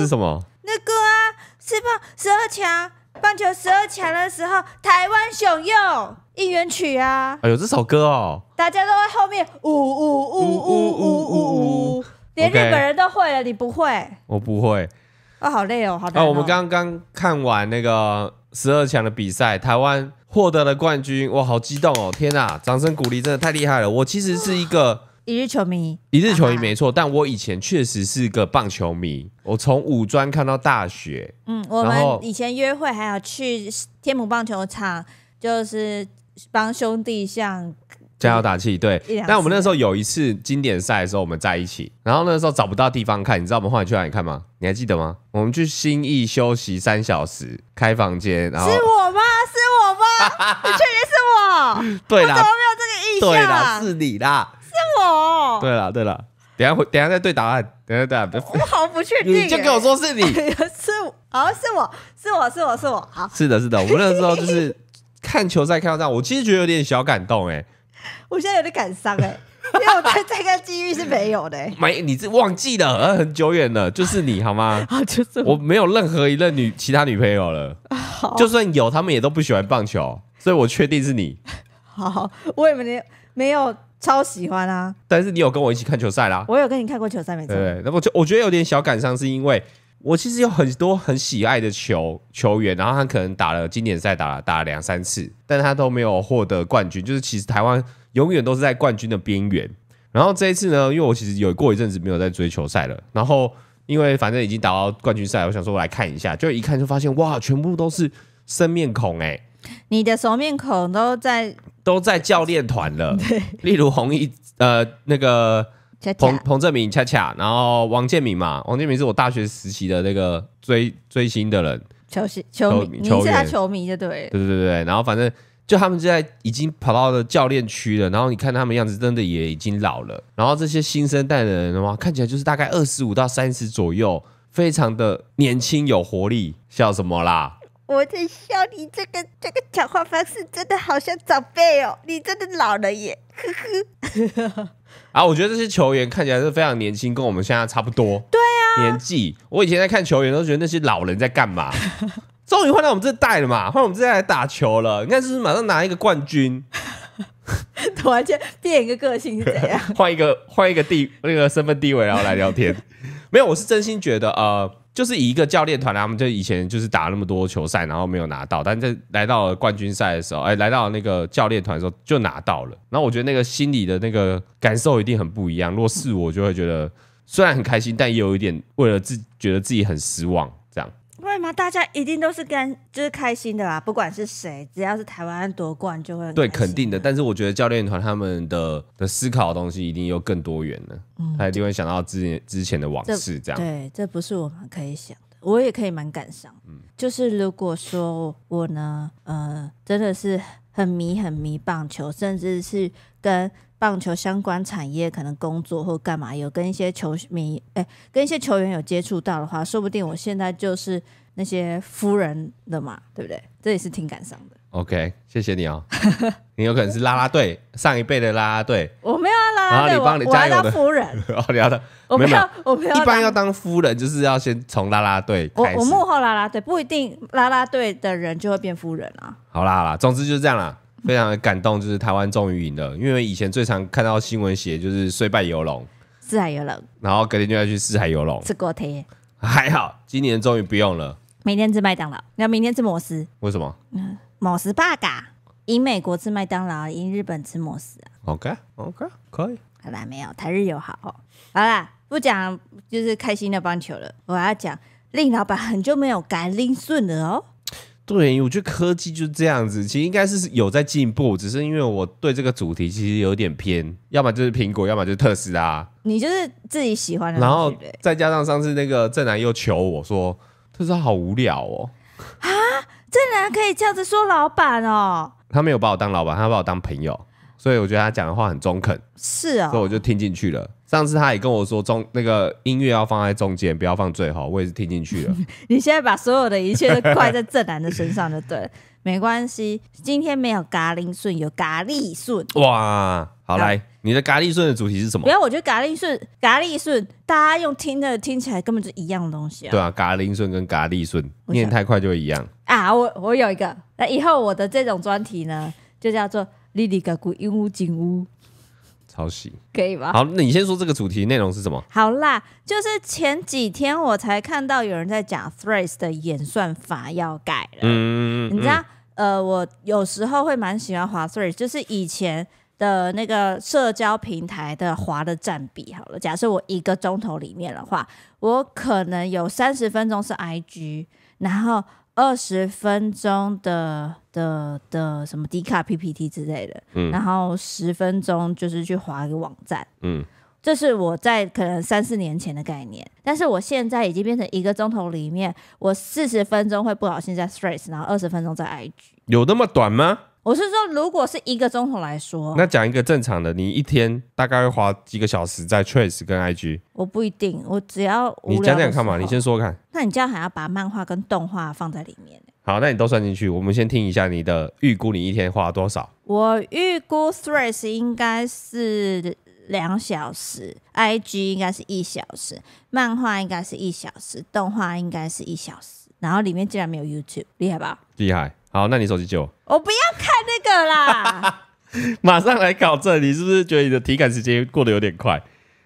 是什么？那个啊，是棒十二强棒球十二强的时候，台湾雄勇一元曲啊！哎呦，这首歌哦，大家都在后面呜呜呜呜呜呜呜，连日本人都会了，你不会？我不会。啊，好累哦，好。啊，我们刚刚刚看完那个十二强的比赛，台湾获得了冠军，哇，好激动哦！天呐，掌声鼓励真的太厉害了。我其实是一个。一日球迷，一日球迷没错，但我以前确实是个棒球迷。我从五专看到大学，嗯，我们以前约会还有去天母棒球场，就是帮兄弟像加油打气。对，但我们那时候有一次经典赛的时候，我们在一起，然后那时候找不到地方看，你知道我们后来去哪里看吗？你还记得吗？我们去新义休息三小时，开房间，然后是我吗？是我吗？你确定是我？对啦，怎么没有这个印象？对啦，是你啦。哦，对了对了，等下回等下再对答案，等下等下。别不好不确定，你就跟我说是你，是哦、是我是我是我，好，是的，是的，我们那时候就是 看球赛看到这样，我其实觉得有点小感动哎，我现在有点感伤哎，因为我得这个机遇是没有的，没你是忘记了，很久远了，就是你好吗？啊，就是我没有任何一任女其他女朋友了，就算有，他们也都不喜欢棒球，所以我确定是你。好，我也没没有。超喜欢啊！但是你有跟我一起看球赛啦？我有跟你看过球赛没？对，那我就我觉得有点小感伤，是因为我其实有很多很喜爱的球球员，然后他可能打了经典赛，打了打了两三次，但他都没有获得冠军。就是其实台湾永远都是在冠军的边缘。然后这一次呢，因为我其实有过一阵子没有在追球赛了，然后因为反正已经打到冠军赛，我想说我来看一下，就一看就发现哇，全部都是生面孔哎。你的熟面孔都在都在教练团了，例如红衣呃那个彭彭正明恰恰，然后王健民嘛，王健民是我大学时期的那个追追星的人，球星球迷你是他球迷就对对对对对，然后反正就他们现在已经跑到了教练区了，然后你看他们样子真的也已经老了，然后这些新生代的人的话，看起来就是大概二十五到三十左右，非常的年轻有活力，笑什么啦？我在笑你这个这个讲话方式真的好像长辈哦，你真的老了耶，呵呵，啊，我觉得这些球员看起来是非常年轻，跟我们现在差不多。对啊，年纪，我以前在看球员，都觉得那些老人在干嘛？终于换到我们这代了嘛，换我们这代来打球了，应该是是马上拿一个冠军，然间变一个个性，换一个换一个地那个身份地位，然后来聊天。没有，我是真心觉得呃。就是以一个教练团来，他们就以前就是打那么多球赛，然后没有拿到，但在来到冠军赛的时候，哎，来到那个教练团的时候就拿到了。然后我觉得那个心里的那个感受一定很不一样。如果是我，就会觉得虽然很开心，但也有一点为了自觉得自己很失望。对吗？大家一定都是跟就是开心的啦，不管是谁，只要是台湾夺冠就会对肯定的。但是我觉得教练团他们的的思考的东西一定又更多元了，他一定会想到之前之前的往事这样。对，这不是我们可以想的，我也可以蛮感伤。嗯，就是如果说我呢，呃，真的是很迷很迷棒球，甚至是跟棒球相关产业可能工作或干嘛有跟一些球迷哎，跟一些球员有接触到的话，说不定我现在就是。那些夫人的嘛，对不对？这也是挺感伤的。OK，谢谢你哦。你有可能是拉拉队上一辈的拉拉队，我没有拉拉队，我当夫人。哦，聊到我没有，我一般要当夫人就是要先从拉拉队。我我幕后拉拉队不一定拉拉队的人就会变夫人啊。好啦好啦，总之就是这样啦。非常感动，就是台湾终于赢了。因为以前最常看到新闻写就是“虽败犹荣”，四海游龙，然后隔天就要去四海游龙，吃锅贴。还好今年终于不用了。明天吃麦当劳，那明天吃摩斯？为什么？嗯，摩斯 b u 赢美国吃麦当劳，赢日本吃摩斯。OK，OK，可以。好啦，没有台日友好。好啦，不讲就是开心的棒球了。我要讲令老板很久没有敢拎顺了哦。对，我觉得科技就是这样子，其实应该是有在进步，只是因为我对这个主题其实有点偏，要么就是苹果，要么就是特斯拉。你就是自己喜欢的。然后再加上上次那个正南又求我说。就是好无聊哦！啊，正人可以这样子说老板哦，他没有把我当老板，他把我当朋友，所以我觉得他讲的话很中肯。是啊，所以我就听进去了。上次他也跟我说中那个音乐要放在中间，不要放最后，我也是听进去了。你现在把所有的一切都怪在正男的身上就对，没关系。今天没有咖喱顺，有咖喱顺哇。好来，你的咖喱顺的主题是什么？不要，我觉得咖喱顺、咖喱顺，大家用听的听起来根本就一样的东西啊。对啊，咖喱顺跟咖喱顺念太快就一样啊。我我有一个，那以后我的这种专题呢，就叫做“莉莉嘎咕鹦鹉金屋”，抄袭可以吧？好，那你先说这个主题内容是什么？好啦，就是前几天我才看到有人在讲 Thrace 的演算法要改了。嗯你知道，呃，我有时候会蛮喜欢滑 Thrace，就是以前。的那个社交平台的划的占比好了，假设我一个钟头里面的话，我可能有三十分钟是 IG，然后二十分钟的的的什么低卡 PPT 之类的，嗯，然后十分钟就是去划一个网站，嗯，这是我在可能三四年前的概念，但是我现在已经变成一个钟头里面我四十分钟会不小心在 Threads，然后二十分钟在 IG，有那么短吗？我是说，如果是一个钟头来说，那讲一个正常的，你一天大概会花几个小时在 t r a c e 跟 IG？我不一定，我只要你讲讲看嘛，你先说看。那你这样还要把漫画跟动画放在里面？好，那你都算进去。我们先听一下你的预估，你一天花多少？我预估 Threads 应该是两小时，IG 应该是一小时，漫画应该是一小时，动画应该是一小时，然后里面竟然没有 YouTube，厉害吧？厉害。好，那你手机借我。我不要看那个啦，马上来考证，你是不是觉得你的体感时间过得有点快？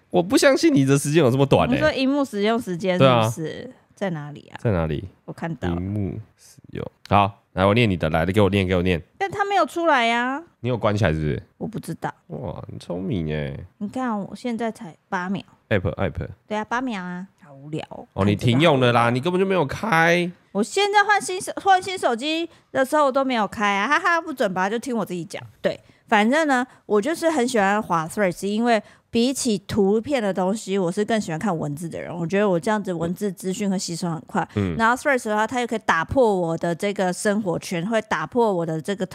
我不相信你的时间有这么短。你说荧幕使用时间是不是，在哪里啊？在哪里？我看到荧幕使用。好，来，我念你的，来，的给我念，给我念。但他没有出来呀。你有关起来是不是？我不知道。哇，你聪明哎。你看，我现在才八秒。App，App，对啊，八秒啊。无聊哦，你停用的啦，你根本就没有开。我现在换新手换新手机的时候都没有开啊，哈哈，不准吧？就听我自己讲。对，反正呢，我就是很喜欢滑 t h r e a d 因为比起图片的东西，我是更喜欢看文字的人。我觉得我这样子文字资讯和吸收很快。嗯，然后 t h r e a d 的话，它又可以打破我的这个生活圈，会打破我的这个。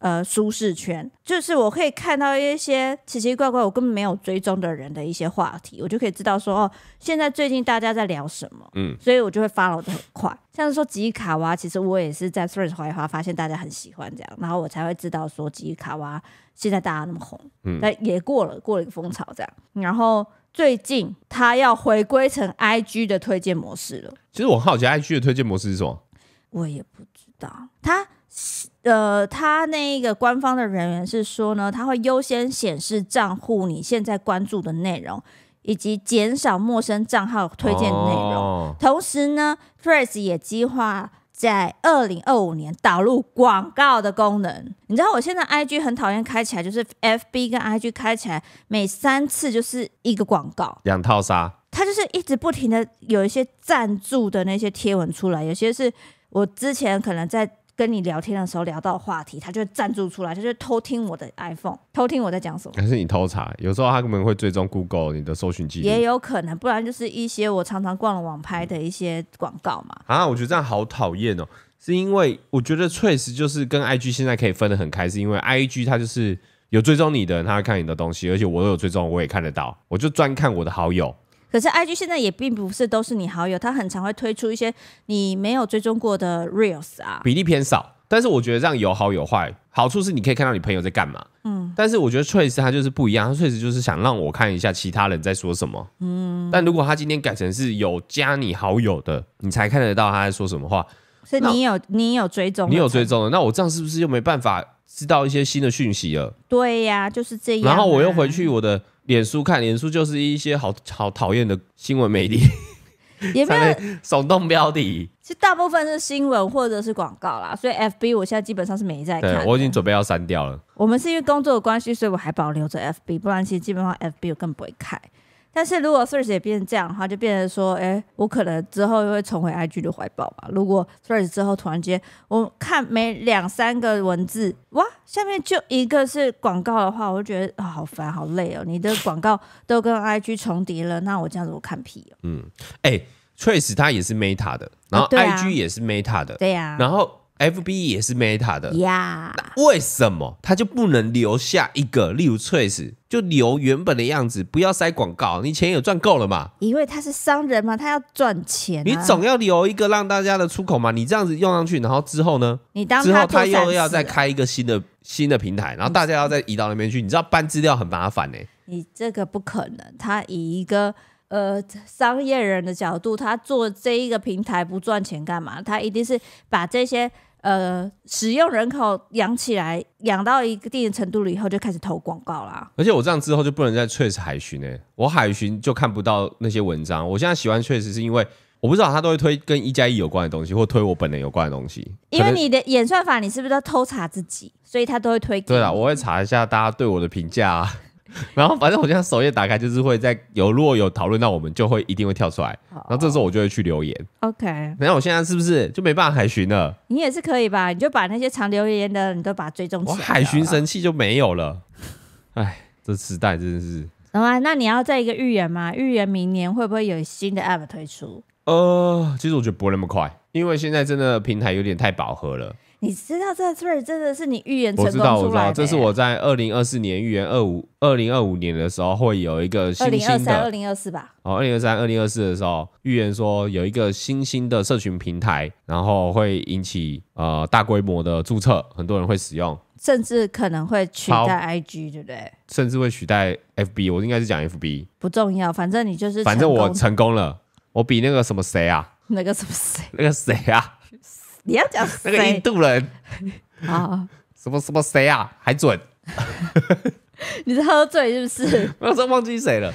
呃，舒适圈就是我可以看到一些奇奇怪怪我根本没有追踪的人的一些话题，我就可以知道说哦，现在最近大家在聊什么。嗯，所以我就会 follow 的很快。像是说吉卡娃，其实我也是在 f r e n c 怀华发现大家很喜欢这样，然后我才会知道说吉卡娃现在大家那么红，嗯，但也过了过了一个风潮这样。然后最近他要回归成 IG 的推荐模式了。其实我好奇 IG 的推荐模式是什么，我也不知道。他。呃，他那个官方的人员是说呢，他会优先显示账户你现在关注的内容，以及减少陌生账号推荐内容。同时呢，Phrase 也计划在二零二五年导入广告的功能。你知道，我现在 IG 很讨厌开起来，就是 FB 跟 IG 开起来，每三次就是一个广告，两套杀。他就是一直不停的有一些赞助的那些贴文出来，有些是我之前可能在。跟你聊天的时候聊到话题，他就会站助出来，他就偷听我的 iPhone，偷听我在讲什么。但是你偷查，有时候他们会追踪 Google 你的搜寻记录，也有可能，不然就是一些我常常逛了网拍的一些广告嘛。啊，我觉得这样好讨厌哦，是因为我觉得 Trace 就是跟 IG 现在可以分得很开，是因为 IG 它就是有追踪你的，它看你的东西，而且我都有追踪，我也看得到，我就专看我的好友。可是，IG 现在也并不是都是你好友，他很常会推出一些你没有追踪过的 Reels 啊，比例偏少。但是我觉得这样有好有坏，好处是你可以看到你朋友在干嘛，嗯。但是我觉得 Trace 他就是不一样，Trace 就是想让我看一下其他人在说什么，嗯。但如果他今天改成是有加你好友的，你才看得到他在说什么话，是你有你有追踪，你有追踪，那我这样是不是又没办法知道一些新的讯息了？对呀，就是这样。然后我又回去我的。脸书看脸书就是一些好好讨厌的新闻媒体，也没有耸动标题。其实大部分是新闻或者是广告啦，所以 FB 我现在基本上是没在看。我已经准备要删掉了。我们是因为工作的关系，所以我还保留着 FB，不然其实基本上 FB 我更不会看。但是如果 t r a c 也变成这样的话，就变成说，哎，我可能之后又会重回 IG 的怀抱吧。如果 Trace 之后突然间，我看每两三个文字，哇，下面就一个是广告的话，我就觉得好烦、好累哦。你的广告都跟 IG 重叠了，那我这样子我看屁哦。嗯，哎，Trace 它也是 Meta 的，然后 IG 也是 Meta 的，对呀，然后。F B 也是 Meta 的呀，为什么他就不能留下一个？例如 Trace 就留原本的样子，不要塞广告，你钱也赚够了嘛？因为他是商人嘛，他要赚钱。你总要留一个让大家的出口嘛？你这样子用上去，然后之后呢？你当后他又要再开一个新的新的平台，然后大家要再移到那边去，你知道搬资料很麻烦哎。你这个不可能，他以一个呃商业人的角度，他做这一个平台不赚钱干嘛？他一定是把这些。呃，使用人口养起来，养到一定的程度了以后，就开始投广告啦。而且我这样之后就不能再趋势海巡诶，我海巡就看不到那些文章。我现在喜欢确实是因为我不知道他都会推跟一加一有关的东西，或推我本人有关的东西。因为你的演算法，你是不是偷查自己？所以他都会推。对啊，我会查一下大家对我的评价。然后反正我现在首页打开就是会在有如果有讨论，到我们就会一定会跳出来。然后这时候我就会去留言。OK，等下我现在是不是就没办法海巡了？你也是可以吧？你就把那些常留言的，你都把它追踪起来。我海巡神器就没有了。哎，这时代真的是。好啊，那你要再一个预言吗？预言明年会不会有新的 app 推出？呃，其实我觉得不会那么快，因为现在真的平台有点太饱和了。你知道这事儿真的是你预言成功出来？我知道，我知道，这是我在二零二四年预言二五二零二五年的时候会有一个新兴的二零二三二零二四吧。哦，二零二三二零二四的时候，预言说有一个新兴的社群平台，然后会引起呃大规模的注册，很多人会使用，甚至可能会取代 IG，对不对？甚至会取代 FB，我应该是讲 FB，不重要，反正你就是反正我成功了，我比那个什么谁啊？那个什么谁？那个谁啊？你要讲那个印度人啊？什么什么谁啊？还准？你是喝醉是不是？我有忘记谁了。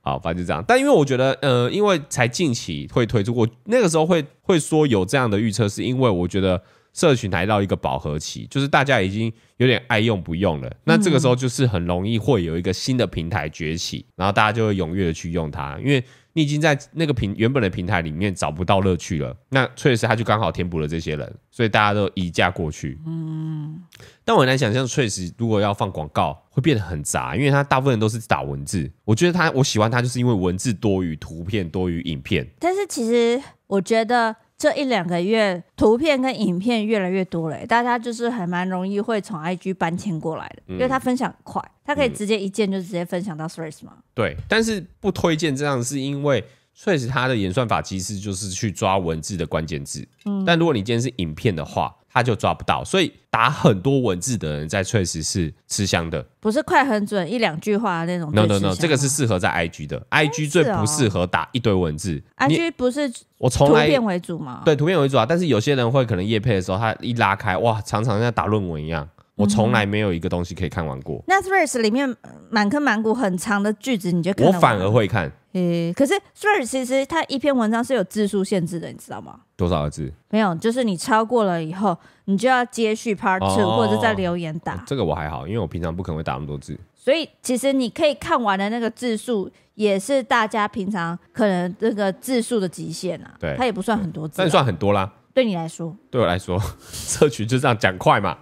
好，反正就这样。但因为我觉得，呃，因为才近期会推出，我那个时候会会说有这样的预测，是因为我觉得社群来到一个饱和期，就是大家已经有点爱用不用了。那这个时候就是很容易会有一个新的平台崛起，然后大家就会踊跃的去用它，因为。你已经在那个平原本的平台里面找不到乐趣了，那确实，他就刚好填补了这些人，所以大家都移驾过去。嗯，但我很难想象 t w 如果要放广告会变得很杂，因为他大部分都是打文字。我觉得他我喜欢他就是因为文字多于图片多于影片。但是其实我觉得。这一两个月，图片跟影片越来越多嘞，大家就是还蛮容易会从 IG 搬迁过来的，因为它分享快，它可以直接一键就直接分享到 Threads 嘛。对，但是不推荐这样，是因为 Threads 它的演算法其实就是去抓文字的关键字，嗯，但如果你今天是影片的话。他就抓不到，所以打很多文字的人在确实是吃香的，不是快很准一两句话那种。no no no，这个是适合在 IG 的，IG 最不适合打一堆文字。IG 不是我从来图片为主吗？对，图片为主啊，但是有些人会可能夜配的时候，他一拉开，哇，常常像打论文一样。我从来没有一个东西可以看完过。那 t h r i f s 里面满坑满谷很长的句子，你就看我反而会看。呃，可是 Thrifts 其实它一篇文章是有字数限制的，你知道吗？多少个字？没有，就是你超过了以后，你就要接续 Part Two，或者在留言打。这个我还好，因为我平常不可能会打那么多字。所以其实你可以看完的那个字数，也是大家平常可能那个字数的极限啊。对，它也不算很多字，但算很多啦。对你来说，对我来说，社群就这样讲快嘛。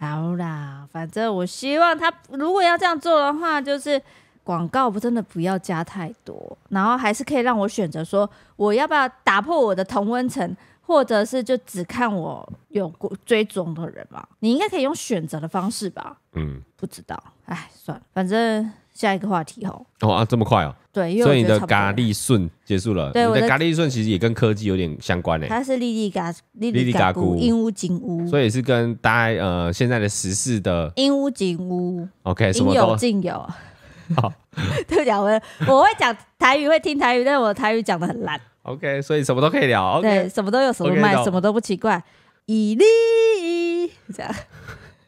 好啦，反正我希望他如果要这样做的话，就是广告不真的不要加太多，然后还是可以让我选择说我要不要打破我的同温层，或者是就只看我有追踪的人吧。你应该可以用选择的方式吧？嗯，不知道，哎，算了，反正下一个话题哦。哦啊，这么快啊！对，所以你的咖喱顺结束了。对，我的咖喱顺其实也跟科技有点相关诶。它是丽丽嘎丽丽嘎咕鹦鹉金屋，所以是跟大家呃现在的时事的。鹦鹉金屋。OK，什么有都有。好，对不起我我会讲台语，会听台语，但是我的台语讲的很烂。OK，所以什么都可以聊。对，什么都有，什么卖，什么都不奇怪。以利这样，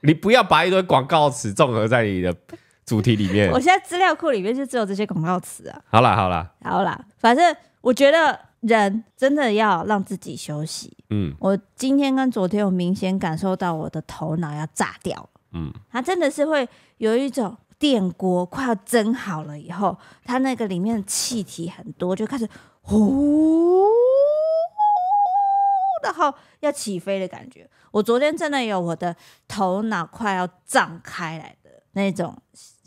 你不要把一堆广告词综合在你的。主题里面，我现在资料库里面就只有这些广告词啊。好啦，好啦，好啦，反正我觉得人真的要让自己休息。嗯，我今天跟昨天我明显感受到我的头脑要炸掉嗯，它真的是会有一种电锅快要蒸好了以后，它那个里面的气体很多，就开始呼，然后要起飞的感觉。我昨天真的有我的头脑快要胀开来的那种。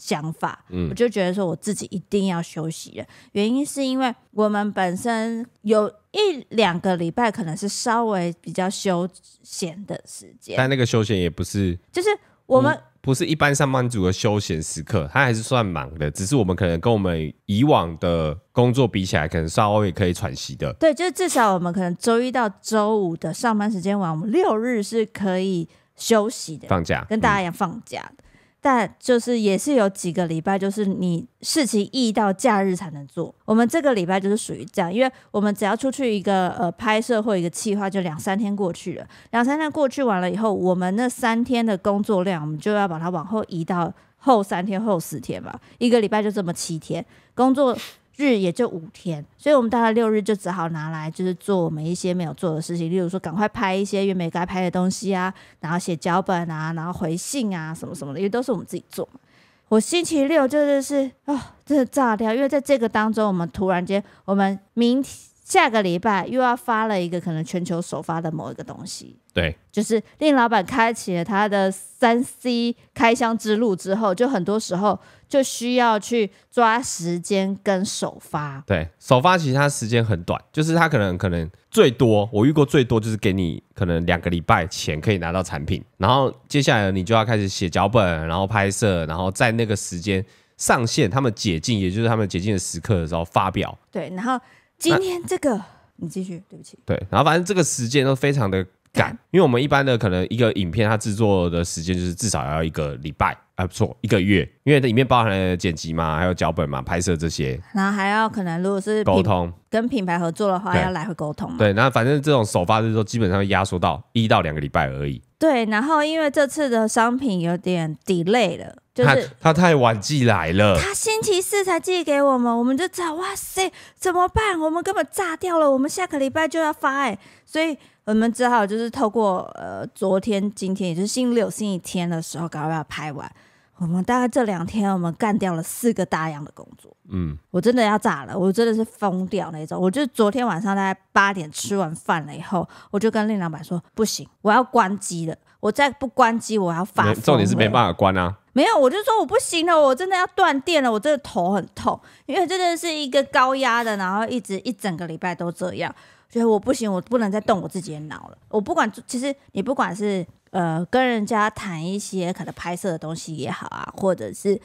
想法，我就觉得说我自己一定要休息了。原因是因为我们本身有一两个礼拜可能是稍微比较休闲的时间，但那个休闲也不是，就是我们不是一般上班族的休闲时刻，他还是算忙的。只是我们可能跟我们以往的工作比起来，可能稍微可以喘息的。对，就是至少我们可能周一到周五的上班时间完，我们六日是可以休息的，放假跟大家一样放假的。但就是也是有几个礼拜，就是你事情一到假日才能做。我们这个礼拜就是属于这样，因为我们只要出去一个呃拍摄或一个计划，就两三天过去了。两三天过去完了以后，我们那三天的工作量，我们就要把它往后移到后三天、后四天吧。一个礼拜就这么七天工作。日也就五天，所以我们大概六日就只好拿来就是做我们一些没有做的事情，例如说赶快拍一些原本该拍的东西啊，然后写脚本啊，然后回信啊什么什么的，因为都是我们自己做嘛。我星期六真的是啊，真的炸掉，因为在这个当中，我们突然间我们明天。下个礼拜又要发了一个可能全球首发的某一个东西，对，就是令老板开启了他的三 C 开箱之路之后，就很多时候就需要去抓时间跟首发。对，首发其实它时间很短，就是它可能可能最多我遇过最多就是给你可能两个礼拜前可以拿到产品，然后接下来你就要开始写脚本，然后拍摄，然后在那个时间上线，他们解禁，也就是他们解禁的时刻的时候发表。对，然后。今天这个你继续，对不起。对，然后反正这个时间都非常的赶，因为我们一般的可能一个影片它制作的时间就是至少要一个礼拜。啊，错一个月，因为它里面包含了剪辑嘛，还有脚本嘛，拍摄这些。然后还要可能如果是沟通，跟品牌合作的话，要来回沟通嘛。对，然反正这种首发就是说，基本上压缩到一到两个礼拜而已。对，然后因为这次的商品有点 delay 了，就是他太晚寄来了，他星期四才寄给我们，我们就知道哇塞，怎么办？我们根本炸掉了，我们下个礼拜就要发，哎，所以我们只好就是透过呃昨天、今天，也就是星期六、星期天的时候，赶快要拍完。我们大概这两天，我们干掉了四个大洋的工作。嗯，我真的要炸了，我真的是疯掉那种。我就昨天晚上大概八点吃完饭了以后，我就跟令老百说：“不行，我要关机了。我再不关机，我要发疯。”重点是没办法关啊。没有，我就说我不行了，我真的要断电了。我真的头很痛，因为真的是一个高压的，然后一直一整个礼拜都这样。就是我不行，我不能再动我自己的脑了。我不管，其实你不管是呃跟人家谈一些可能拍摄的东西也好啊，或者是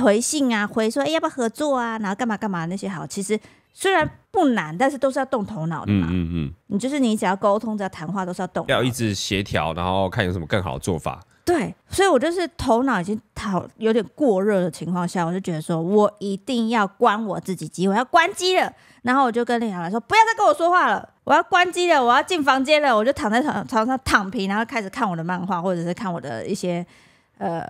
回信啊，回说哎要不要合作啊，然后干嘛干嘛那些好，其实虽然不难，但是都是要动头脑的嘛。嗯嗯嗯，你就是你只要沟通、只要谈话，都是要动，要一直协调，然后看有什么更好的做法。对，所以我就是头脑已经好有点过热的情况下，我就觉得说我一定要关我自己机，我要关机了。然后我就跟李雅兰说，不要再跟我说话了，我要关机了，我要进房间了。我就躺在床床上躺平，然后开始看我的漫画，或者是看我的一些呃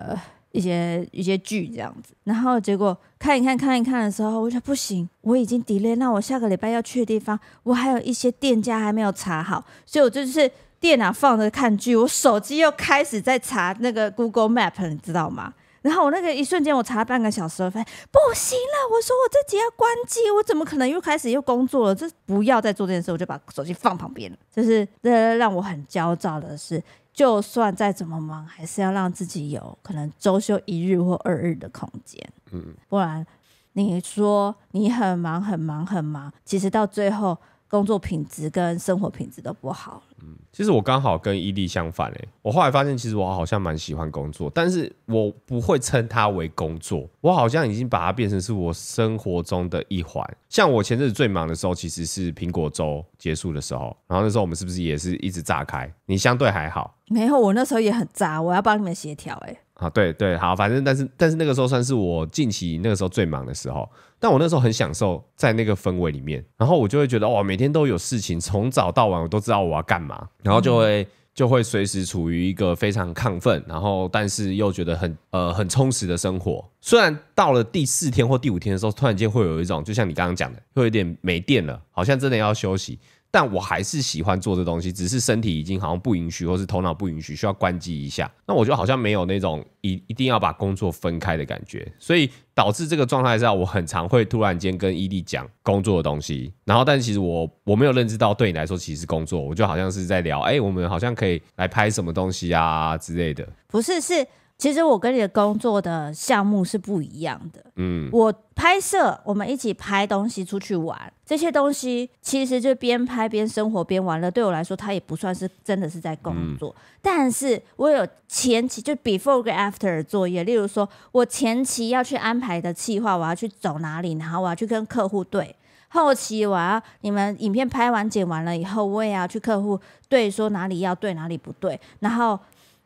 一些一些剧这样子。然后结果看一看看一看的时候，我就不行，我已经 delay 那我下个礼拜要去的地方，我还有一些店家还没有查好，所以我就是。电脑放着看剧，我手机又开始在查那个 Google Map，你知道吗？然后我那个一瞬间，我查了半个小时，发现不行了。我说我自己要关机，我怎么可能又开始又工作了？这不要再做这件事，我就把手机放旁边了。就是这让我很焦躁的是，就算再怎么忙，还是要让自己有可能周休一日或二日的空间。嗯，不然你说你很忙很忙很忙，其实到最后。工作品质跟生活品质都不好。嗯，其实我刚好跟伊利相反哎，我后来发现其实我好像蛮喜欢工作，但是我不会称它为工作，我好像已经把它变成是我生活中的一环。像我前阵子最忙的时候，其实是苹果周结束的时候，然后那时候我们是不是也是一直炸开？你相对还好？没有，我那时候也很炸，我要帮你们协调哎。啊，对对，好，反正但是但是那个时候算是我近期那个时候最忙的时候，但我那时候很享受在那个氛围里面，然后我就会觉得哇，每天都有事情，从早到晚我都知道我要干嘛，然后就会就会随时处于一个非常亢奋，然后但是又觉得很呃很充实的生活。虽然到了第四天或第五天的时候，突然间会有一种就像你刚刚讲的，会有点没电了，好像真的要休息。但我还是喜欢做这东西，只是身体已经好像不允许，或是头脑不允许，需要关机一下。那我就好像没有那种一一定要把工作分开的感觉，所以导致这个状态下，我很常会突然间跟伊利讲工作的东西，然后但其实我我没有认知到对你来说其实是工作，我就好像是在聊，哎，我们好像可以来拍什么东西啊之类的，不是是。其实我跟你的工作的项目是不一样的。嗯，我拍摄，我们一起拍东西，出去玩，这些东西其实就边拍边生活边玩了。对我来说，它也不算是真的是在工作。但是我有前期就 before 跟 after 的作业，例如说，我前期要去安排的计划，我要去走哪里，然后我要去跟客户对；后期我要你们影片拍完剪完了以后，我也要去客户对，说哪里要对哪里不对，然后。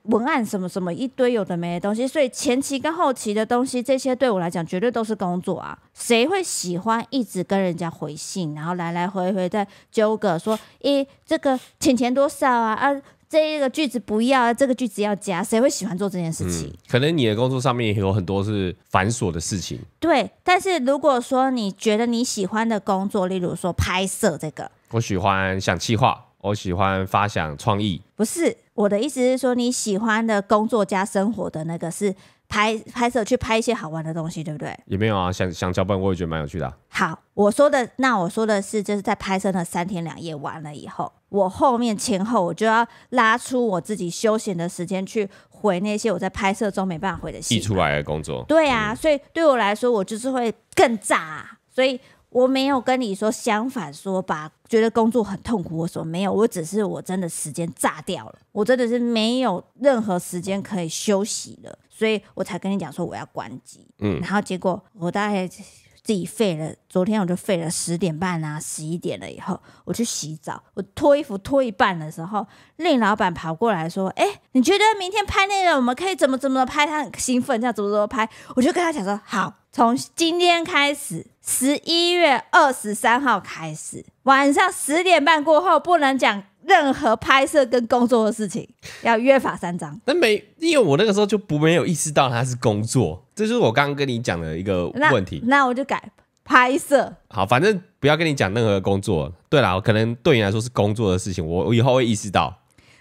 文案什么什么一堆有的没的东西，所以前期跟后期的东西，这些对我来讲绝对都是工作啊！谁会喜欢一直跟人家回信，然后来来回回在纠葛，说，诶，这个钱钱多少啊？啊，这一个句子不要，这个句子要加，谁会喜欢做这件事情？可能你的工作上面有很多是繁琐的事情。对，但是如果说你觉得你喜欢的工作，例如说拍摄这个，我喜欢想气话，我喜欢发想创意，不是。我的意思是说，你喜欢的工作加生活的那个是拍拍摄去拍一些好玩的东西，对不对？也没有啊，想想交班我也觉得蛮有趣的。好，我说的那我说的是就是在拍摄那三天两夜完了以后，我后面前后我就要拉出我自己休闲的时间去回那些我在拍摄中没办法回的。挤出来的工作。对啊，所以对我来说，我就是会更炸，所以。我没有跟你说相反，说把觉得工作很痛苦。我说没有，我只是我真的时间炸掉了，我真的是没有任何时间可以休息了，所以我才跟你讲说我要关机。嗯，然后结果我大概。自己废了。昨天我就废了十点半啊，十一点了以后，我去洗澡，我脱衣服脱一半的时候，令老板跑过来说：“哎，你觉得明天拍那个，我们可以怎么怎么拍？”他很兴奋，这样怎么怎么拍？我就跟他讲说：“好，从今天开始，十一月二十三号开始，晚上十点半过后，不能讲任何拍摄跟工作的事情，要约法三章。”那没，因为我那个时候就不没有意识到他是工作。这是我刚刚跟你讲的一个问题，那我就改拍摄。好，反正不要跟你讲任何工作。对了，可能对你来说是工作的事情，我我以后会意识到。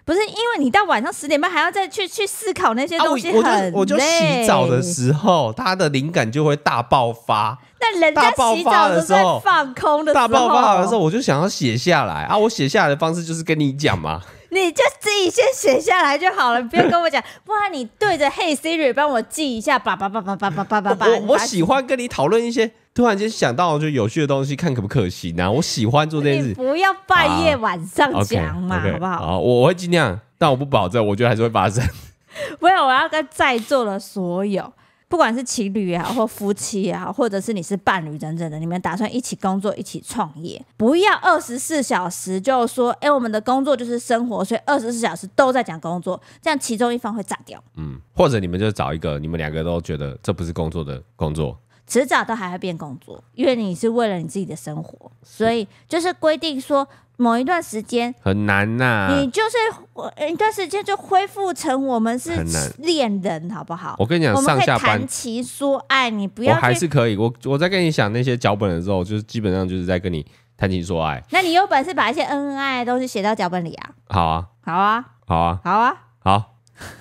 不是因为你到晚上十点半还要再去去思考那些东西，很我就洗澡的时候，他的灵感就会大爆发。那人家洗澡的时候放空的时候，大爆发的时候，我就想要写下来啊！我写下来的方式就是跟你讲嘛。你就自己先写下来就好了，不用跟我讲。不然你对着 Hey Siri 帮我记一下，叭叭叭叭叭叭叭叭叭。我我喜欢跟你讨论一些突然间想到就有趣的东西，看可不可行。呢，我喜欢做这件事。不要半夜晚上讲嘛，好不好？好，我会尽量，但我不保证，我觉得还是会发生。不 有，我要跟在座的所有。不管是情侣也好，或夫妻也好，或者是你是伴侣，等等的，你们打算一起工作、一起创业，不要二十四小时就说，哎，我们的工作就是生活，所以二十四小时都在讲工作，这样其中一方会炸掉。嗯，或者你们就找一个，你们两个都觉得这不是工作的，工作迟早都还会变工作，因为你是为了你自己的生活，所以就是规定说。某一段时间很难呐，你就是一段时间就恢复成我们是恋人，好不好？我跟你讲，上下班谈情说爱，你不要还是可以。我我在跟你讲那些脚本的时候，就是基本上就是在跟你谈情说爱。那你有本事把一些恩恩爱爱东西写到脚本里啊？好啊，好啊，好啊，好啊，好。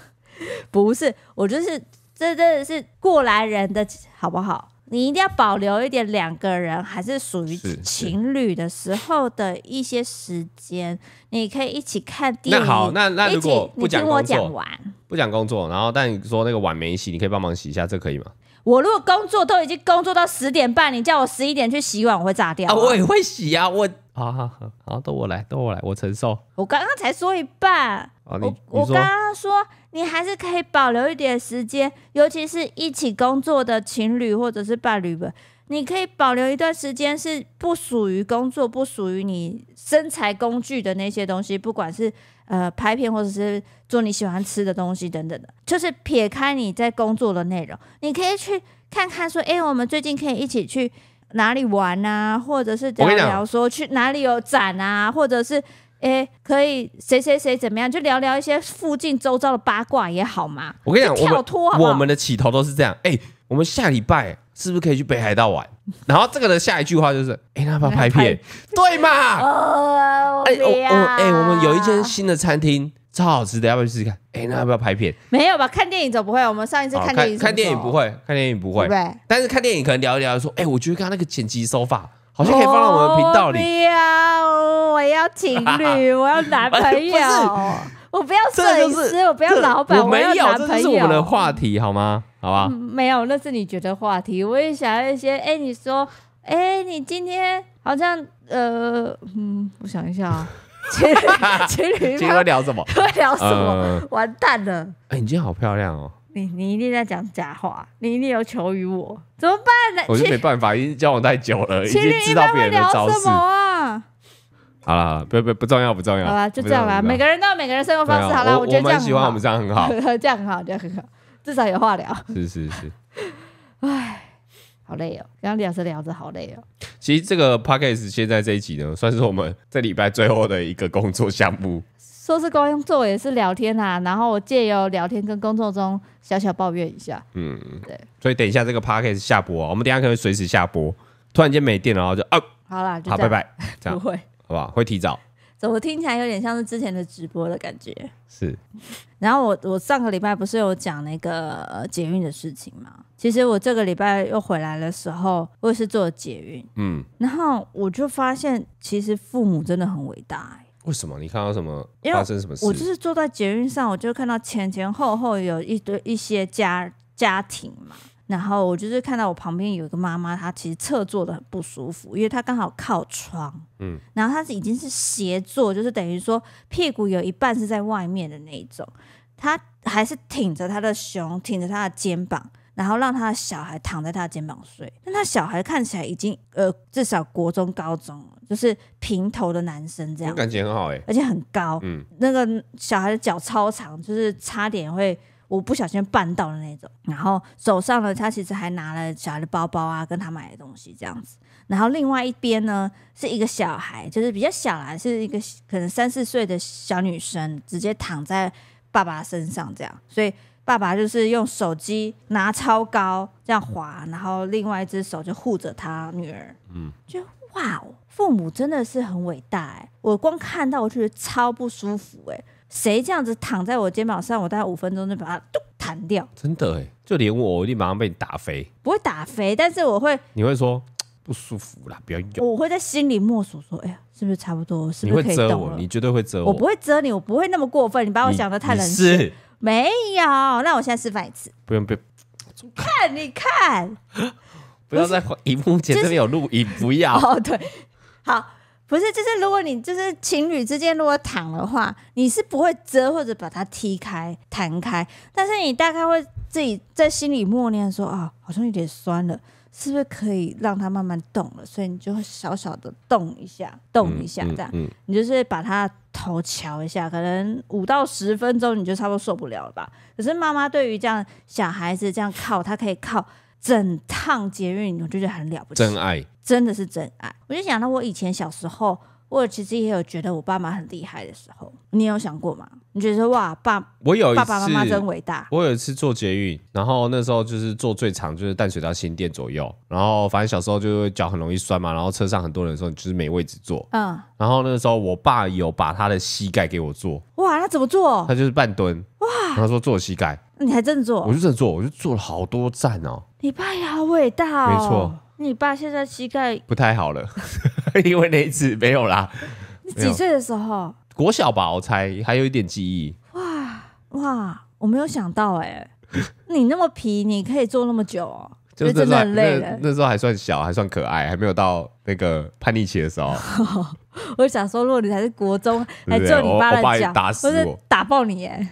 不是，我就是这，真的是过来人的，好不好？你一定要保留一点两个人还是属于情侣的时候的一些时间，你可以一起看电影。那好，那那如果不讲工作，不讲工作，然后但你说那个碗没洗，你可以帮忙洗一下，这可以吗？我如果工作都已经工作到十点半，你叫我十一点去洗碗，我会炸掉啊！我也会洗啊，我好好，都我来，都我来，我承受。我刚刚才说一半，我我刚刚说。你还是可以保留一点时间，尤其是一起工作的情侣或者是伴侣们，你可以保留一段时间是不属于工作、不属于你身材工具的那些东西，不管是呃拍片或者是做你喜欢吃的东西等等的，就是撇开你在工作的内容，你可以去看看说，哎，我们最近可以一起去哪里玩啊，或者是聊样聊说去哪里有展啊，或者是。哎，可以谁谁谁怎么样？就聊聊一些附近周遭的八卦也好嘛。我跟你讲，我们我们的起头都是这样。哎，我们下礼拜是不是可以去北海道玩？然后这个的下一句话就是：哎，那要不要拍片？对嘛？哎，我我哎，我们有一间新的餐厅，超好吃的，要不要试试看？哎，那要不要拍片？没有吧？看电影总不会？我们上一次看电影，看电影不会，看电影不会。对。但是看电影可能聊一聊，说哎，我觉得刚那个剪辑手法。好像可以放到我们频道里。我不要，我要情侣，我要男朋友。我不要摄影师，我不要老板，我要男朋友。这是我们的话题，好吗？好吧。没有，那是你觉得话题。我也想要一些。哎，你说，哎，你今天好像，呃，嗯，我想一下啊，情侣，情侣，今天聊什么？会聊什么？完蛋了。哎，你今天好漂亮哦。你你一定在讲假话，你一定有求于我，怎么办呢？我就没办法，已经交往太久了，已经知道别人的招式。好了，不不不重要，不重要。好吧，就这样吧。每个人都有每个人生活方式。好了，我觉得这样很好。我们这样很好，这样很好，这样很好，至少有话聊。是是是。唉，好累哦，刚样聊着聊着好累哦。其实这个 podcast 现在这一集呢，算是我们这礼拜最后的一个工作项目。都是工作也是聊天啊，然后我借由聊天跟工作中小小抱怨一下。嗯，对。所以等一下这个 podcast 下播，我们等下可以随时下播。突然间没电，然后就啊。好啦，好，拜拜。这样不会，好不好？会提早。怎么听起来有点像是之前的直播的感觉？是。然后我我上个礼拜不是有讲那个捷运的事情嘛？其实我这个礼拜又回来的时候，我也是坐捷运。嗯。然后我就发现，其实父母真的很伟大。为什么？你看到什么？发生什么？我就是坐在捷运上，我就看到前前后后有一堆一些家家庭嘛，然后我就是看到我旁边有一个妈妈，她其实侧坐的很不舒服，因为她刚好靠窗，嗯，然后她是已经是斜坐，就是等于说屁股有一半是在外面的那一种，她还是挺着她的胸，挺着她的肩膀。然后让他的小孩躺在他的肩膀睡，但他小孩看起来已经呃至少国中高中了，就是平头的男生这样，感觉很好哎，而且很高，嗯，那个小孩的脚超长，就是差点会我不小心绊到的那种。然后走上了，他其实还拿了小孩的包包啊，跟他买的东西这样子。然后另外一边呢是一个小孩，就是比较小啦，是一个可能三四岁的小女生，直接躺在爸爸身上这样，所以。爸爸就是用手机拿超高这样滑，然后另外一只手就护着他女儿。嗯，就哇，父母真的是很伟大哎！我光看到我就觉得超不舒服哎！谁这样子躺在我肩膀上，我大概五分钟就把它都弹掉。真的哎，就连我，我一定马上被你打飞。不会打飞，但是我会。你会说不舒服啦，不要用。我会在心里默数说：“哎呀，是不是差不多？是。”不你會遮我？你绝对会遮我。我不会遮你，我不会那么过分。你把我想的太冷血。没有，那我现在示范一次。不用，不用。看，你看。不要再荧幕前这边有录音，不要。哦，对。好，不是，就是如果你就是情侣之间，如果躺的话，你是不会遮或者把它踢开、弹开，但是你大概会自己在心里默念说：“啊，好像有点酸了。”是不是可以让他慢慢动了？所以你就会小小的动一下，动一下这样，你就是把他头瞧一下，可能五到十分钟你就差不多受不了了吧？可是妈妈对于这样小孩子这样靠，他可以靠整趟捷运，我就觉得很了不真爱，真的是真爱。我就想到我以前小时候。我其实也有觉得我爸妈很厉害的时候，你有想过吗？你觉得哇，爸，我有爸爸妈妈真伟大。我有一次做捷运，然后那时候就是坐最长，就是淡水到新店左右。然后反正小时候就是脚很容易酸嘛，然后车上很多人的时候，就是没位置坐。嗯。然后那时候我爸有把他的膝盖给我坐。哇，他怎么坐？他就是半蹲。哇。他说坐膝盖。你还真坐？我就真坐，我就坐了好多站哦。你爸也好伟大哦。没错。你爸现在膝盖不太好了。因为那一次没有啦，你几岁的时候？国小吧，我猜还有一点记忆。哇哇，我没有想到哎，你那么皮，你可以坐那么久哦，就真的很累了。那时候还算小，还算可爱，还没有到那个叛逆期的时候。我想说，如果你还是国中，还坐你爸的脚，我是打爆你耶！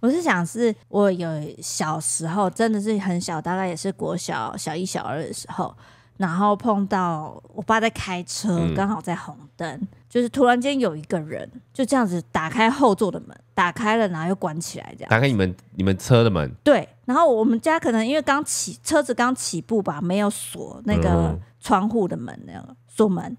我是想，是我有小时候真的是很小，大概也是国小小一小二的时候。然后碰到我爸在开车，刚好在红灯，就是突然间有一个人就这样子打开后座的门，打开了，然后又关起来，这样打开你们你们车的门。对，然后我们家可能因为刚起车子刚起步吧，没有锁那个窗户的门，那个锁门。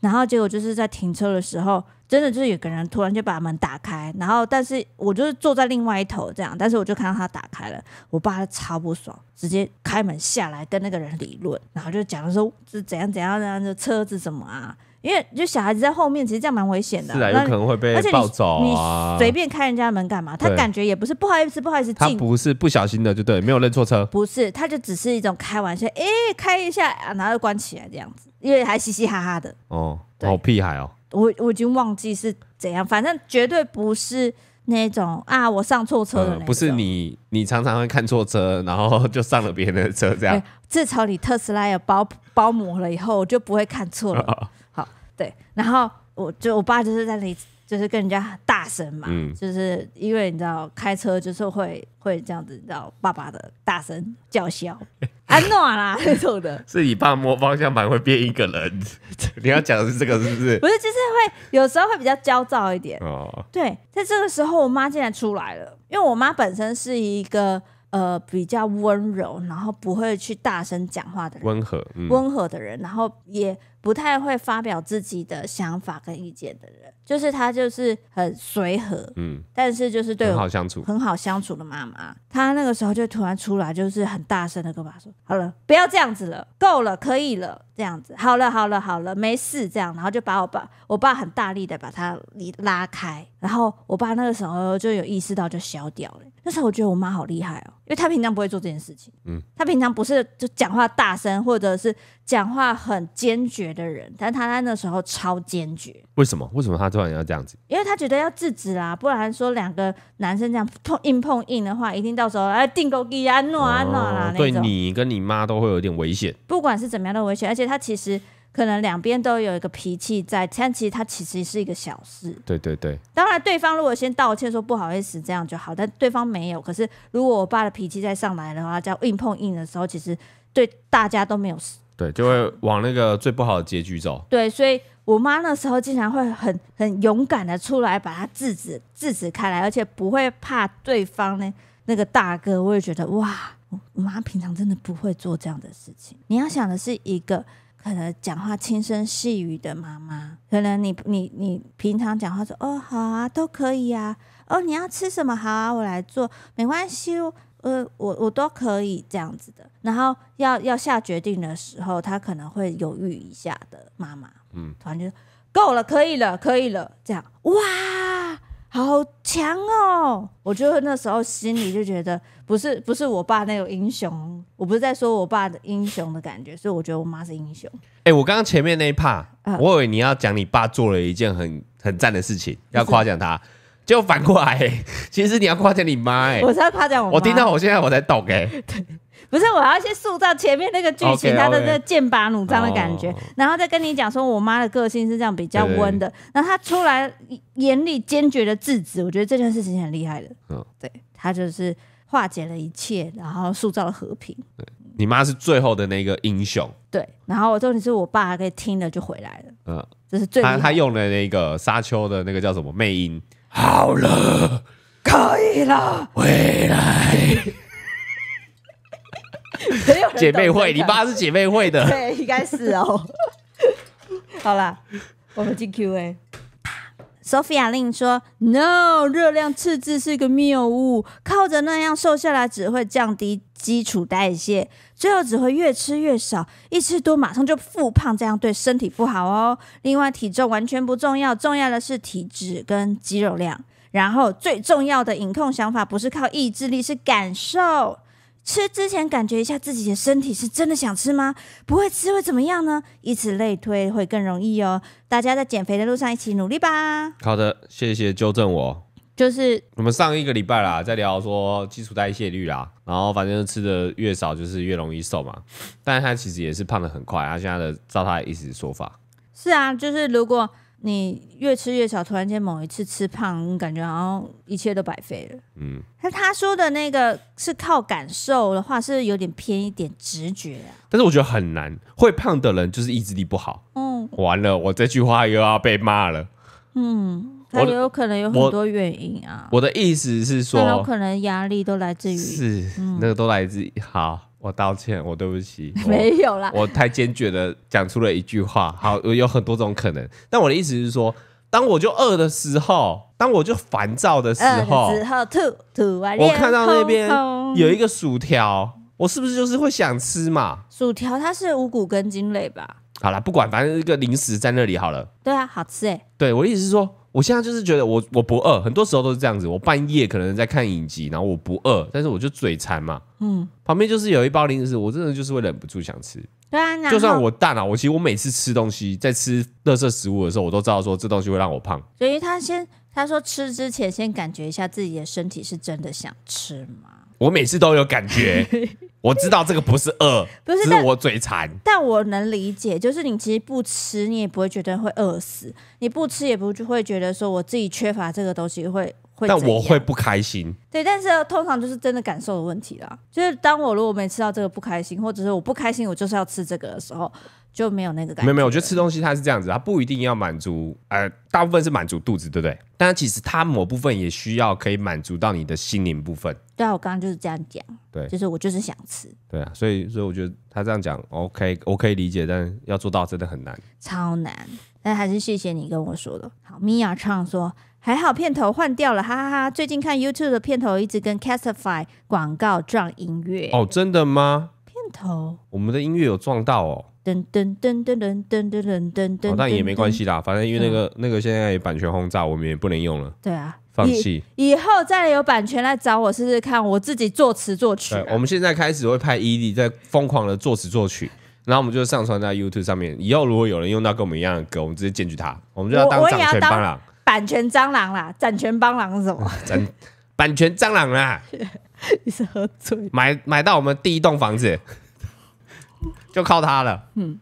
然后结果就是在停车的时候，真的就是有个人突然就把门打开，然后但是我就是坐在另外一头这样，但是我就看到他打开了。我爸超不爽，直接开门下来跟那个人理论，然后就讲说是怎样怎样怎样，的车子什么啊？因为就小孩子在后面，其实这样蛮危险的，有可能会被暴走啊！随便开人家门干嘛？他感觉也不是不好意思，不好意思，他不是不小心的，就对，没有认错车，不是，他就只是一种开玩笑，哎，开一下啊，然后就关起来这样子。因为还嘻嘻哈哈的哦，好屁孩哦！我我已经忘记是怎样，反正绝对不是那种啊，我上错车。不是你，你常常会看错车，然后就上了别人的车这样。自 从你特斯拉有包包膜了以后，我就不会看错了。好，对，然后我就我爸就是在那里。就是跟人家大声嘛，就是因为你知道开车就是会会这样子，你知道爸爸的大声叫嚣，安暖啦那种的。是你爸摸方向盘会变一个人？你要讲的是这个是不是？不是，就是会有时候会比较焦躁一点。哦，对，在这个时候，我妈竟然出来了，因为我妈本身是一个呃比较温柔，然后不会去大声讲话的人，温和温和的人，然后也。不太会发表自己的想法跟意见的人，就是他，就是很随和，嗯，但是就是对我好相处，很好相处的妈妈。他那个时候就突然出来，就是很大声的跟爸说：“好了，不要这样子了，够了，可以了，这样子，好了，好了，好了，没事。”这样，然后就把我爸，我爸很大力的把他拉拉开，然后我爸那个时候就有意识到，就消掉了。那时候我觉得我妈好厉害哦。因为他平常不会做这件事情，嗯，他平常不是就讲话大声或者是讲话很坚决的人，但他在那时候超坚决。为什么？为什么他突然要这样子？因为他觉得要制止啦，不然说两个男生这样碰硬碰硬的话，一定到时候哎订狗 g 安。e 啊，暖啊啦，对你跟你妈都会有点危险。不管是怎么样的危险，而且他其实。可能两边都有一个脾气在，但其实它其实是一个小事。对对对，当然对方如果先道歉说不好意思这样就好，但对方没有。可是如果我爸的脾气再上来的话，叫硬碰硬的时候，其实对大家都没有事。对，就会往那个最不好的结局走。对，所以我妈那时候经常会很很勇敢的出来把他制止制止开来，而且不会怕对方呢那个大哥。我也觉得哇，我妈平常真的不会做这样的事情。你要想的是一个。可能讲话轻声细语的妈妈，可能你你你平常讲话说哦好啊都可以啊哦你要吃什么好啊我来做没关系，呃我我都可以这样子的。然后要要下决定的时候，他可能会犹豫一下的妈妈，嗯，突然就够了可以了可以了这样哇。好强哦！我就得那时候心里就觉得，不是不是我爸那种英雄，我不是在说我爸的英雄的感觉，所以我觉得我妈是英雄。哎，我刚刚前面那一 part，我以为你要讲你爸做了一件很很赞的事情，要夸奖他，结果反过来，其实你要夸奖你妈哎！我知要夸讲我，我听到我现在我才懂哎。不是，我要去塑造前面那个剧情，他的那剑拔弩张的感觉，然后再跟你讲说，我妈的个性是这样比较温的，然后她出来严厉坚决的制止，我觉得这件事情很厉害的。嗯，对，她就是化解了一切，然后塑造了和平。对，你妈是最后的那个英雄。对，然后重点是我爸可以听了就回来了。嗯，这是最他他用的那个沙丘的那个叫什么魅音？好了，可以了，回来。姐妹会，你爸是姐妹会的，对，应该是哦。好啦，我们进 Q&A。Sophia 令说：“No，热量赤字是个谬误，靠着那样瘦下来只会降低基础代谢，最后只会越吃越少，一吃多马上就复胖，这样对身体不好哦。另外，体重完全不重要，重要的是体脂跟肌肉量。然后最重要的饮控想法不是靠意志力，是感受。”吃之前感觉一下自己的身体是真的想吃吗？不会吃会怎么样呢？以此类推会更容易哦。大家在减肥的路上一起努力吧。好的，谢谢纠正我。就是我们上一个礼拜啦，在聊说基础代谢率啦，然后反正吃的越少就是越容易瘦嘛。但是他其实也是胖的很快，他现在的照他的意思说法。是啊，就是如果。你越吃越少，突然间某一次吃胖，感觉好像一切都白费了。嗯，那他说的那个是靠感受的话，是有点偏一点直觉啊。但是我觉得很难，会胖的人就是意志力不好。嗯，完了，我这句话又要被骂了。嗯，还有可能有很多原因啊。我的意思是说，有可能压力都来自于是，那个都来自于好。我道歉，我对不起，没有啦，我太坚决的讲出了一句话。好，有很多种可能，但我的意思是说，当我就饿的时候，当我就烦躁的时候，吐吐完我看到那边有一个薯条。我是不是就是会想吃嘛？薯条它是五谷根茎类吧？好了，不管，反正一个零食在那里好了。对啊，好吃哎。对，我的意思是说，我现在就是觉得我我不饿，很多时候都是这样子。我半夜可能在看影集，然后我不饿，但是我就嘴馋嘛。嗯。旁边就是有一包零食，我真的就是会忍不住想吃。对啊，就算我大脑，我其实我每次吃东西，在吃垃圾食物的时候，我都知道说这东西会让我胖。所以他先他说吃之前先感觉一下自己的身体是真的想吃吗？我每次都有感觉，我知道这个不是饿，不是我嘴馋，但我能理解，就是你其实不吃，你也不会觉得会饿死，你不吃也不会觉得说我自己缺乏这个东西会。但我会不开心，对，但是通常就是真的感受的问题啦。就是当我如果没吃到这个不开心，或者是我不开心，我就是要吃这个的时候，就没有那个感觉。没有没有，我觉得吃东西它是这样子，它不一定要满足，呃，大部分是满足肚子，对不对？但其实它某部分也需要可以满足到你的心灵部分。对啊，我刚刚就是这样讲，对，就是我就是想吃。对啊，所以所以我觉得他这样讲，OK，我可以理解，但要做到真的很难，超难。但还是谢谢你跟我说的。好，米娅唱说。还好片头换掉了，哈哈哈！最近看 YouTube 的片头一直跟 Castify 广告撞音乐哦，真的吗？片头我们的音乐有撞到哦，噔噔噔噔噔噔噔噔噔，但也没关系啦，反正因为那个那个现在也版权轰炸，我们也不能用了，对啊，放弃以后再有版权来找我试试看，我自己作词作曲。我们现在开始会派 ED 在疯狂的作词作曲，然后我们就上传在 YouTube 上面。以后如果有人用到跟我们一样的歌，我们直接检举他，我们就要当掌权帮了。版权蟑螂啦，版权蟑狼是什么？版版权蟑螂啦，你是喝醉？买买到我们第一栋房子，就靠他了。嗯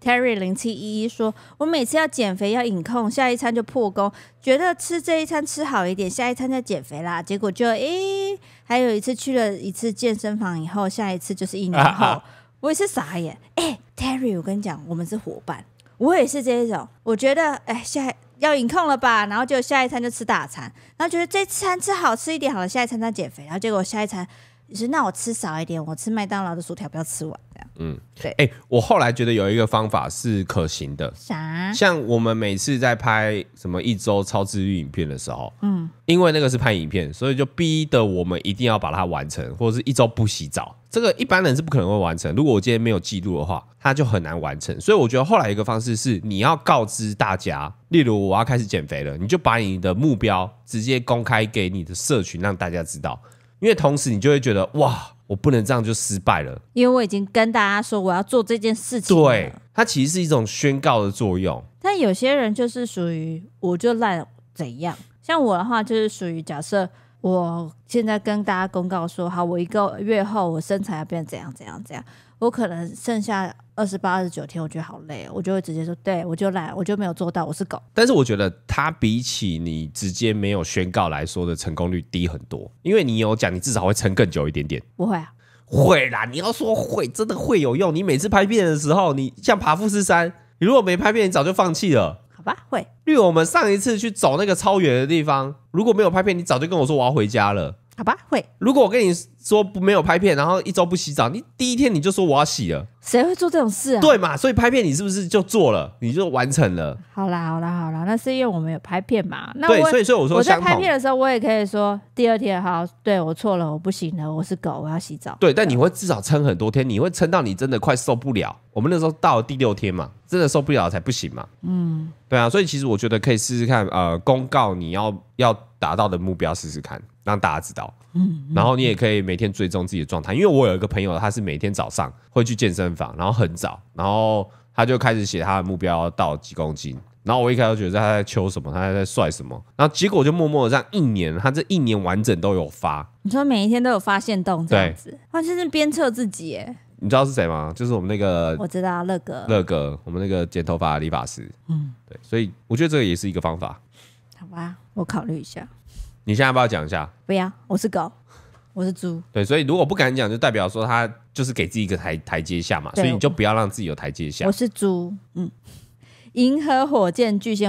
，Terry 零七一一说，我每次要减肥要饮控，下一餐就破功，觉得吃这一餐吃好一点，下一餐再减肥啦。结果就诶，还有一次去了一次健身房以后，下一次就是一年后，我也是傻眼。哎，Terry，我跟你讲，我们是伙伴，我也是这一种，我觉得哎，下。在。要饮控了吧，然后就下一餐就吃大餐，然后觉得这餐吃好吃一点好了，下一餐再减肥，然后结果下一餐。是那我吃少一点，我吃麦当劳的薯条不要吃完这样。嗯，对。哎，我后来觉得有一个方法是可行的。啥？像我们每次在拍什么一周超自律影片的时候，嗯，因为那个是拍影片，所以就逼得我们一定要把它完成，或者是一周不洗澡。这个一般人是不可能会完成。如果我今天没有记录的话，他就很难完成。所以我觉得后来一个方式是，你要告知大家，例如我要开始减肥了，你就把你的目标直接公开给你的社群，让大家知道。因为同时你就会觉得哇，我不能这样就失败了。因为我已经跟大家说我要做这件事情对，它其实是一种宣告的作用。但有些人就是属于我就烂怎样，像我的话就是属于假设。我现在跟大家公告说好，我一个月后我身材要变成怎样怎样怎样。我可能剩下二十八二十九天，我觉得好累，我就会直接说，对我就来，我就没有做到，我是狗。但是我觉得，他比起你直接没有宣告来说的成功率低很多，因为你有讲，你至少会撑更久一点点。不会啊，会啦！你要说会，真的会有用。你每次拍片的时候，你像爬富士山，你如果没拍片，你早就放弃了。吧，会。因为我们上一次去走那个超远的地方，如果没有拍片，你早就跟我说我要回家了。好吧，会。如果我跟你。说不没有拍片，然后一周不洗澡，你第一天你就说我要洗了，谁会做这种事啊？对嘛，所以拍片你是不是就做了，你就完成了？好啦，好啦，好啦，那是因为我没有拍片嘛。那我所以所以我说我在拍片的时候，我也可以说第二天好，对我错了，我不行了，我是狗，我要洗澡。对，但你会至少撑很多天，你会撑到你真的快受不了。我们那时候到了第六天嘛，真的受不了才不行嘛。嗯，对啊，所以其实我觉得可以试试看，呃，公告你要要达到的目标，试试看，让大家知道。嗯，然后你也可以每。每天追踪自己的状态，因为我有一个朋友，他是每天早上会去健身房，然后很早，然后他就开始写他的目标到几公斤，然后我一开始觉得他在求什么，他在在帅什么，然后结果就默默的这样一年，他这一年完整都有发，你说每一天都有发现动这样子，他就是鞭策自己，哎，你知道是谁吗？就是我们那个我知道乐哥，乐哥，我们那个剪头发的理发师，嗯，对，所以我觉得这个也是一个方法，好吧，我考虑一下，你现在要不要讲一下，不要，我是狗。我是猪，对，所以如果不敢讲，就代表说他就是给自己一个台台阶下嘛，所以你就不要让自己有台阶下。我是猪，嗯。银河火箭巨蟹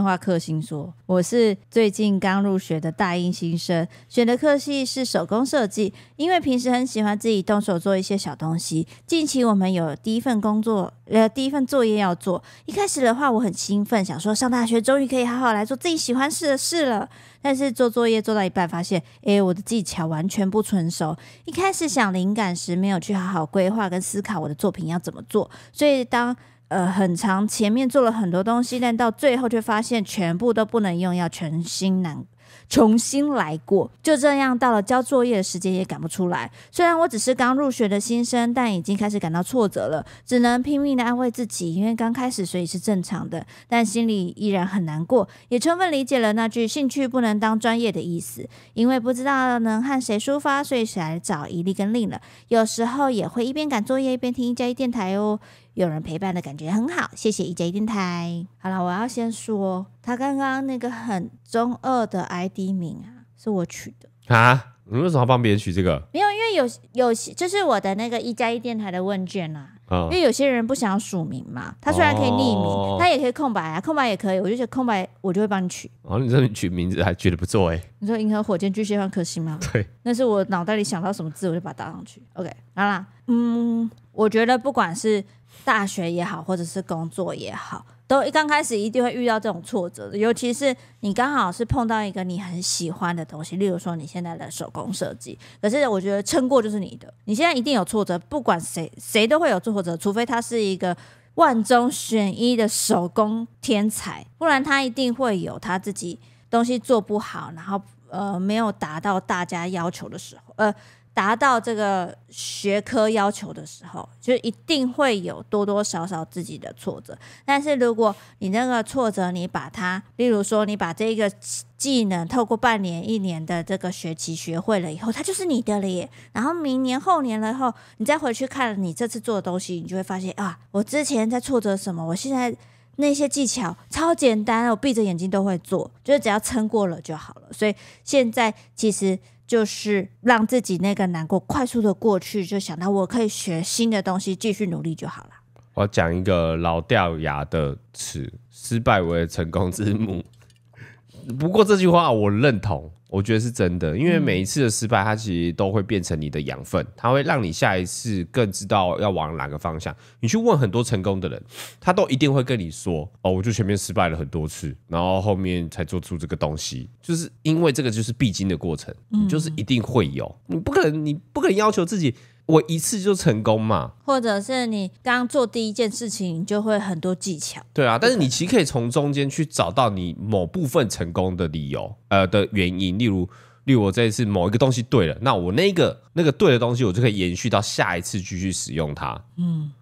说：“我是最近刚入学的大一新生，选的课系是手工设计，因为平时很喜欢自己动手做一些小东西。近期我们有第一份工作，呃，第一份作业要做。一开始的话，我很兴奋，想说上大学终于可以好好来做自己喜欢的事了。但是做作业做到一半，发现，诶，我的技巧完全不纯熟。一开始想灵感时，没有去好好规划跟思考我的作品要怎么做，所以当。呃，很长，前面做了很多东西，但到最后却发现全部都不能用，要全新难重新来过。就这样，到了交作业的时间也赶不出来。虽然我只是刚入学的新生，但已经开始感到挫折了，只能拼命的安慰自己，因为刚开始所以是正常的。但心里依然很难过，也充分理解了那句“兴趣不能当专业的”意思。因为不知道能和谁抒发，所以来找一立跟令了。有时候也会一边赶作业一边听一加一电台哦。有人陪伴的感觉很好，谢谢一加一电台。好了，我要先说他刚刚那个很中二的 ID 名啊，是我取的啊。你为什么帮别人取这个？没有，因为有有就是我的那个一加一电台的问卷啊。因为有些人不想署名嘛，他虽然可以匿名，他也可以空白啊，空白也可以。我就觉得空白，我就会帮你取。哦，你这边取名字还取得不错哎。你说银河火箭巨蟹双颗星吗？对，那是我脑袋里想到什么字我就把它打上去。OK，好啦，嗯，我觉得不管是。大学也好，或者是工作也好，都刚开始一定会遇到这种挫折的。尤其是你刚好是碰到一个你很喜欢的东西，例如说你现在的手工设计。可是我觉得撑过就是你的。你现在一定有挫折，不管谁谁都会有挫折，除非他是一个万中选一的手工天才，不然他一定会有他自己东西做不好，然后呃没有达到大家要求的时候，呃。达到这个学科要求的时候，就一定会有多多少少自己的挫折。但是如果你那个挫折，你把它，例如说你把这个技能透过半年一年的这个学期学会了以后，它就是你的了。耶。然后明年后年了后，你再回去看你这次做的东西，你就会发现啊，我之前在挫折什么，我现在那些技巧超简单，我闭着眼睛都会做，就是只要撑过了就好了。所以现在其实。就是让自己那个难过快速的过去，就想到我可以学新的东西，继续努力就好了。我讲一个老掉牙的词，失败为成功之母。不过这句话我认同。我觉得是真的，因为每一次的失败，它其实都会变成你的养分，它会让你下一次更知道要往哪个方向。你去问很多成功的人，他都一定会跟你说：“哦，我就前面失败了很多次，然后后面才做出这个东西，就是因为这个就是必经的过程，你就是一定会有，你不可能，你不可能要求自己。”我一次就成功嘛？或者是你刚做第一件事情，你就会很多技巧。对啊，但是你其实可以从中间去找到你某部分成功的理由，呃的原因，例如，例如我这一次某一个东西对了，那我那个那个对的东西，我就可以延续到下一次继续使用它。嗯，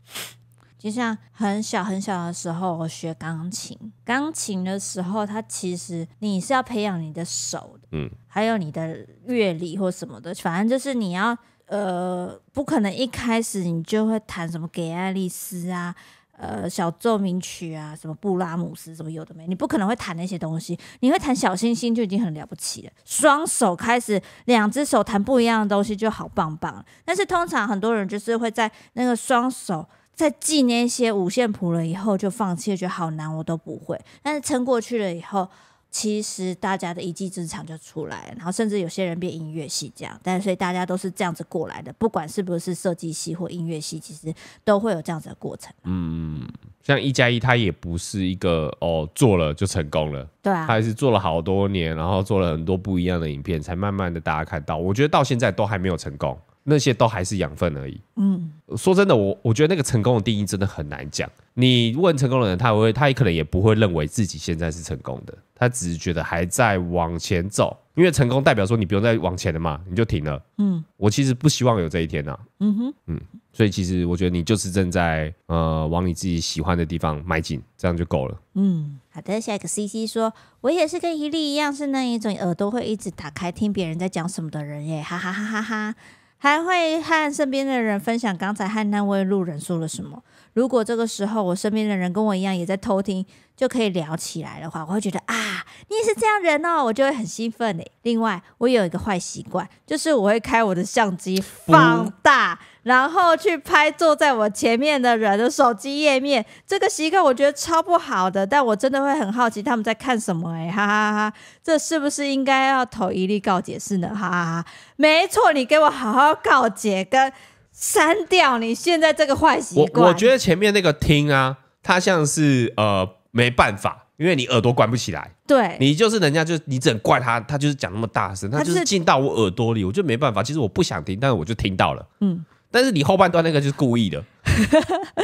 就像很小很小的时候，我学钢琴，钢琴的时候，它其实你是要培养你的手，嗯，还有你的乐理或什么的，反正就是你要。呃，不可能一开始你就会弹什么给爱丽丝啊，呃，小奏鸣曲啊，什么布拉姆斯什么有的没，你不可能会弹那些东西。你会弹小星星就已经很了不起了，双手开始两只手弹不一样的东西就好棒棒但是通常很多人就是会在那个双手在记那些五线谱了以后就放弃了，觉得好难，我都不会。但是撑过去了以后。其实大家的一技之长就出来，然后甚至有些人变音乐系这样，但所以大家都是这样子过来的，不管是不是设计系或音乐系，其实都会有这样子的过程。嗯，像一加一，它也不是一个哦做了就成功了，对啊，它也是做了好多年，然后做了很多不一样的影片，才慢慢的大家看到，我觉得到现在都还没有成功。那些都还是养分而已。嗯，说真的，我我觉得那个成功的定义真的很难讲。你问成功的人，他会，他也可能也不会认为自己现在是成功的，他只是觉得还在往前走，因为成功代表说你不用再往前了嘛，你就停了。嗯，我其实不希望有这一天呐。嗯哼，嗯，所以其实我觉得你就是正在呃往你自己喜欢的地方迈进，这样就够了。嗯，好的，下一个 C C 说，我也是跟伊利一样，是那一种耳朵会一直打开听别人在讲什么的人耶，哈哈哈哈哈哈。还会和身边的人分享刚才和那位路人说了什么。如果这个时候我身边的人跟我一样也在偷听，就可以聊起来的话，我会觉得啊，你也是这样人哦，我就会很兴奋诶。另外，我有一个坏习惯，就是我会开我的相机放大。然后去拍坐在我前面的人的手机页面，这个习惯我觉得超不好的，但我真的会很好奇他们在看什么哎，哈哈哈！这是不是应该要投一例告解是呢？哈哈哈！没错，你给我好好告解，跟删掉你现在这个坏习惯。我我觉得前面那个听啊，它像是呃没办法，因为你耳朵关不起来，对，你就是人家就你只能怪他，他就是讲那么大声，他就是进到我耳朵里，我就没办法。其实我不想听，但是我就听到了，嗯。但是你后半段那个就是故意的，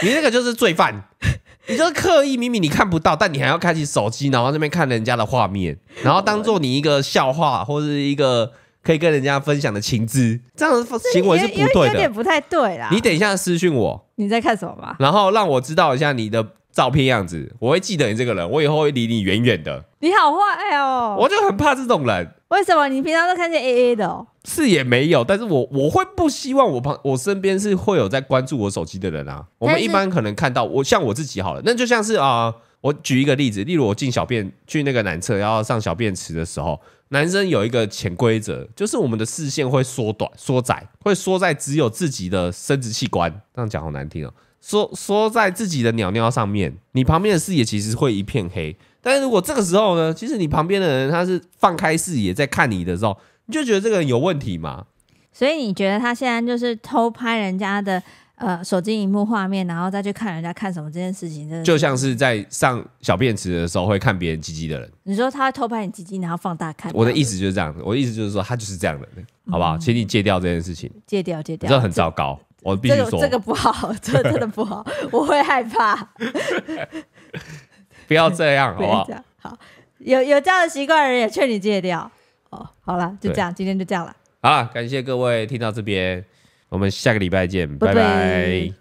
你那个就是罪犯，你就是刻意。明明你看不到，但你还要开启手机，然后那边看人家的画面，然后当做你一个笑话或者一个可以跟人家分享的情资，这样行为是不对的，有点不太对啦。你等一下私讯我，你在看什么吧，然后让我知道一下你的。照片样子，我会记得你这个人，我以后会离你远远的。你好坏哦！我就很怕这种人。为什么？你平常都看见 A A 的？是也没有，但是我我会不希望我旁我身边是会有在关注我手机的人啊。我们一般可能看到我像我自己好了，那就像是啊，我举一个例子，例如我进小便去那个男厕，然后上小便池的时候，男生有一个潜规则，就是我们的视线会缩短、缩窄，会缩在只有自己的生殖器官。这样讲好难听哦。缩缩在自己的鸟尿上面，你旁边的视野其实会一片黑。但是如果这个时候呢，其实你旁边的人他是放开视野在看你的时候，你就觉得这个人有问题嘛？所以你觉得他现在就是偷拍人家的呃手机荧幕画面，然后再去看人家看什么这件事情，真的就像是在上小便池的时候会看别人鸡鸡的人。你说他会偷拍你鸡鸡，然后放大看？我的意思就是这样，我的意思就是说他就是这样的，好不好？请你戒掉这件事情，戒掉戒掉，这很糟糕。我必须说，这个不好，这真的不好，我会害怕。不要这样，好不好？好，有有这样的习惯人也劝你戒掉。哦，好了，就这样，今天就这样了。好感谢各位听到这边，我们下个礼拜见，拜拜。